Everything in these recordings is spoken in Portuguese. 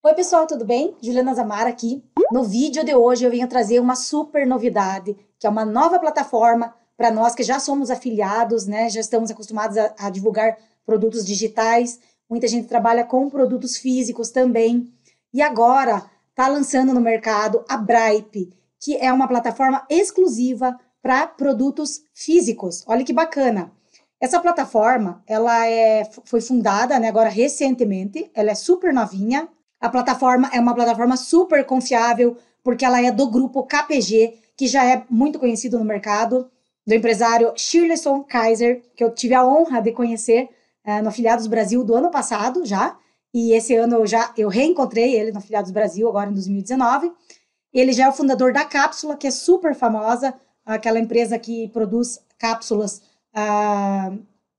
Oi, pessoal, tudo bem? Juliana Zamara aqui. No vídeo de hoje eu venho trazer uma super novidade, que é uma nova plataforma para nós que já somos afiliados, né? Já estamos acostumados a, a, divulgar produtos digitais. Muita gente trabalha com produtos físicos também. E agora está lançando no mercado a Bripe, que é uma plataforma exclusiva para produtos físicos. Olha que bacana. Essa plataforma, ela é, foi fundada né, agora recentemente, ela é super novinha, a plataforma é uma plataforma super confiável, porque ela é do grupo KPG, que já é muito conhecido no mercado, do empresário Shirleyson Kaiser, que eu tive a honra de conhecer eh, no Afiliados Brasil do ano passado já, e esse ano eu já eu reencontrei ele no Afiliados Brasil, agora em 2019. Ele já é o fundador da Cápsula, que é super famosa, aquela empresa que produz cápsulas, ah,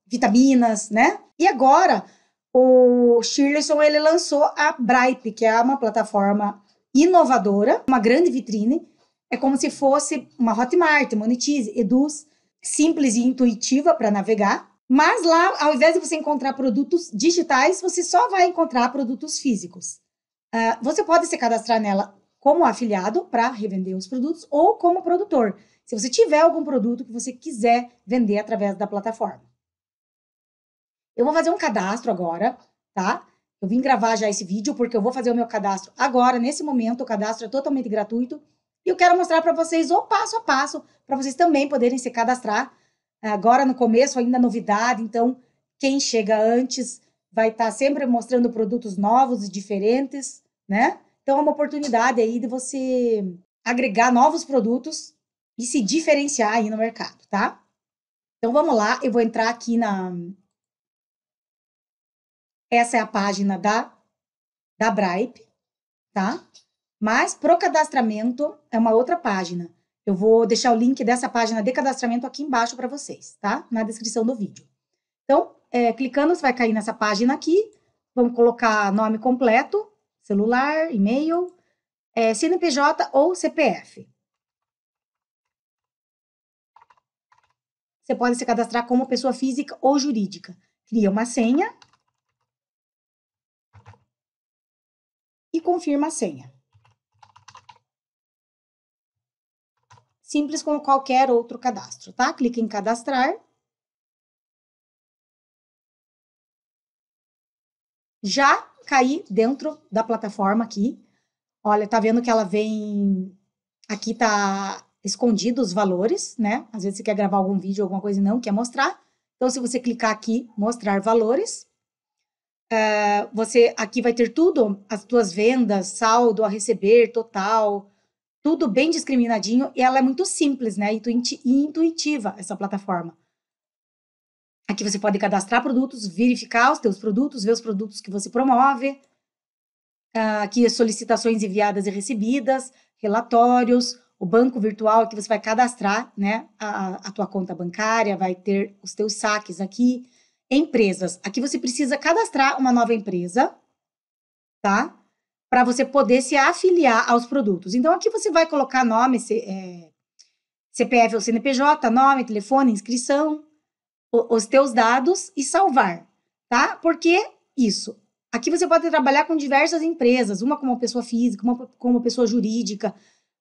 vitaminas, né? E agora o Shirleyson ele lançou a Bripe, que é uma plataforma inovadora, uma grande vitrine. É como se fosse uma Hotmart, Monetize, Eduz, simples e intuitiva para navegar. Mas lá, ao invés de você encontrar produtos digitais, você só vai encontrar produtos físicos. Uh, você pode se cadastrar nela como afiliado para revender os produtos ou como produtor, se você tiver algum produto que você quiser vender através da plataforma. Eu vou fazer um cadastro agora, tá? Eu vim gravar já esse vídeo porque eu vou fazer o meu cadastro agora, nesse momento. O cadastro é totalmente gratuito. E eu quero mostrar para vocês o passo a passo, para vocês também poderem se cadastrar. Agora no começo, ainda novidade, então quem chega antes vai estar tá sempre mostrando produtos novos e diferentes, né? Então é uma oportunidade aí de você agregar novos produtos e se diferenciar aí no mercado, tá? Então vamos lá, eu vou entrar aqui na, essa é a página da, da Bripe, tá? Mas pro cadastramento é uma outra página. Eu vou deixar o link dessa página de cadastramento aqui embaixo para vocês, tá? Na descrição do vídeo. Então, é, clicando, você vai cair nessa página aqui. Vamos colocar nome completo, celular, e-mail, é, CNPJ ou CPF. Você pode se cadastrar como pessoa física ou jurídica. Cria uma senha, e confirma a senha. Simples como qualquer outro cadastro, tá? Clica em cadastrar. Já caí dentro da plataforma aqui. Olha, tá vendo que ela vem aqui tá escondido os valores, né? Às vezes você quer gravar algum vídeo, alguma coisa e não quer mostrar. Então, se você clicar aqui, mostrar valores, Uh, você aqui vai ter tudo, as tuas vendas, saldo a receber, total, tudo bem discriminadinho e ela é muito simples, né? E intuitiva essa plataforma. Aqui você pode cadastrar produtos, verificar os teus produtos, ver os produtos que você promove. Ah, aqui aqui solicitações enviadas e recebidas, relatórios, o banco virtual que você vai cadastrar, né? A, a tua conta bancária, vai ter os teus saques aqui Empresas. Aqui você precisa cadastrar uma nova empresa, tá? Para você poder se afiliar aos produtos. Então, aqui você vai colocar nome, é, CPF ou CNPJ, nome, telefone, inscrição, os teus dados e salvar, tá? Porque isso. Aqui você pode trabalhar com diversas empresas, uma como pessoa física, uma como pessoa jurídica,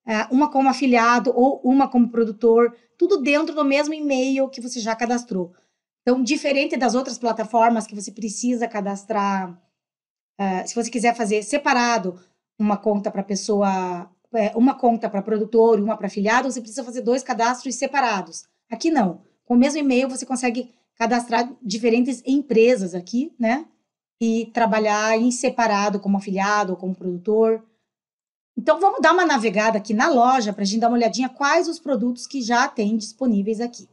é, uma como afiliado ou uma como produtor, tudo dentro do mesmo e-mail que você já cadastrou. Então, diferente das outras plataformas que você precisa cadastrar, uh, se você quiser fazer separado uma conta para pessoa, eh, uma conta para produtor e uma para afiliado, você precisa fazer dois cadastros separados. Aqui não. Com o mesmo e-mail você consegue cadastrar diferentes empresas aqui, né? E trabalhar em separado como afiliado ou como produtor. Então vamos dar uma navegada aqui na loja para a gente dar uma olhadinha quais os produtos que já tem disponíveis aqui.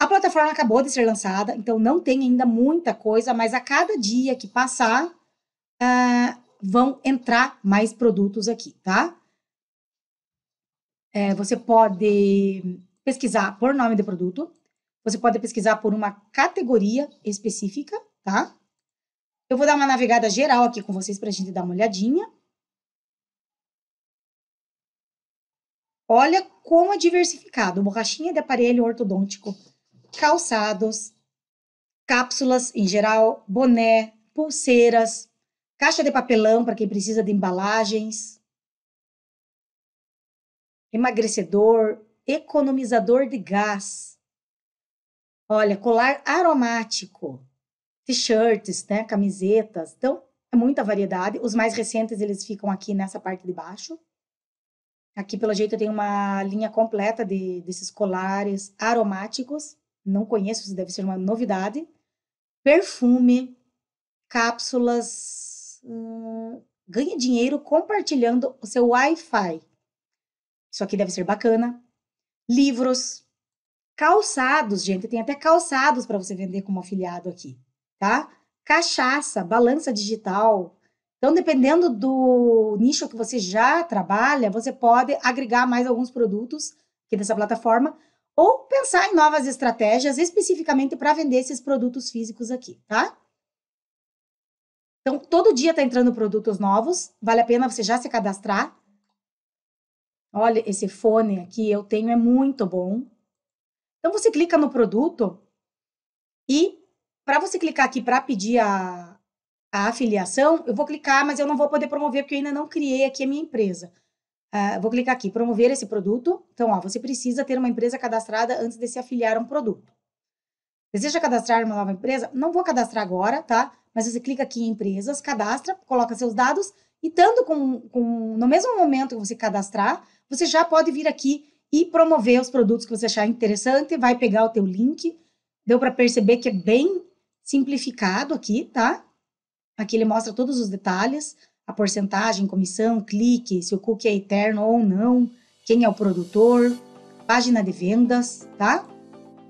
A plataforma acabou de ser lançada, então não tem ainda muita coisa, mas a cada dia que passar, uh, vão entrar mais produtos aqui, tá? É, você pode pesquisar por nome de produto, você pode pesquisar por uma categoria específica, tá? Eu vou dar uma navegada geral aqui com vocês para a gente dar uma olhadinha. Olha como é diversificado. Borrachinha de aparelho ortodôntico, calçados, cápsulas em geral, boné, pulseiras, caixa de papelão para quem precisa de embalagens, emagrecedor, economizador de gás. Olha, colar aromático, t-shirts, né, camisetas. Então, é muita variedade. Os mais recentes eles ficam aqui nessa parte de baixo. Aqui, pelo jeito, tem uma linha completa de, desses colares aromáticos não conheço, deve ser uma novidade. Perfume, cápsulas. Hum, ganhe dinheiro compartilhando o seu Wi-Fi. Isso aqui deve ser bacana. Livros, calçados, gente, tem até calçados para você vender como afiliado aqui, tá? Cachaça, balança digital. Então, dependendo do nicho que você já trabalha, você pode agregar mais alguns produtos aqui dessa plataforma ou pensar em novas estratégias especificamente para vender esses produtos físicos aqui, tá? Então, todo dia está entrando produtos novos, vale a pena você já se cadastrar. Olha, esse fone aqui eu tenho é muito bom. Então, você clica no produto e para você clicar aqui para pedir a, a afiliação, eu vou clicar, mas eu não vou poder promover porque eu ainda não criei aqui a minha empresa. Uh, vou clicar aqui, promover esse produto. Então, ó, você precisa ter uma empresa cadastrada antes de se afiliar a um produto. Deseja cadastrar uma nova empresa? Não vou cadastrar agora, tá? Mas você clica aqui em empresas, cadastra, coloca seus dados e tanto com, com no mesmo momento que você cadastrar, você já pode vir aqui e promover os produtos que você achar interessante, vai pegar o teu link. Deu para perceber que é bem simplificado aqui, tá? Aqui ele mostra todos os detalhes a porcentagem, comissão, clique, se o cookie é eterno ou não, quem é o produtor, página de vendas, tá?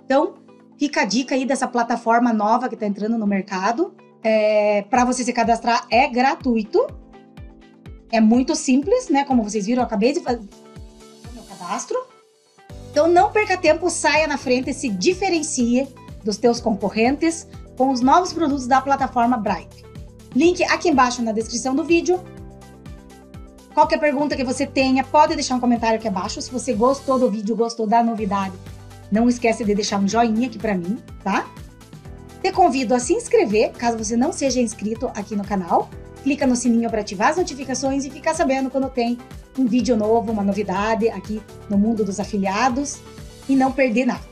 Então, fica a dica aí dessa plataforma nova que está entrando no mercado. É, para você se cadastrar é gratuito. É muito simples, né? Como vocês viram, eu acabei de fazer o meu cadastro. Então não perca tempo, saia na frente e se diferencie dos teus concorrentes com os novos produtos da plataforma Bright. Link aqui embaixo na descrição do vídeo. Qualquer pergunta que você tenha, pode deixar um comentário aqui abaixo. Se você gostou do vídeo, gostou da novidade, não esquece de deixar um joinha aqui para mim, tá? Te convido a se inscrever, caso você não seja inscrito aqui no canal. Clica no sininho para ativar as notificações e ficar sabendo quando tem um vídeo novo, uma novidade aqui no mundo dos afiliados e não perder nada.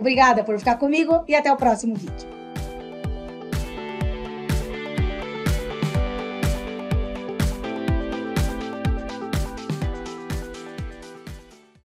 Obrigada por ficar comigo e até o próximo vídeo.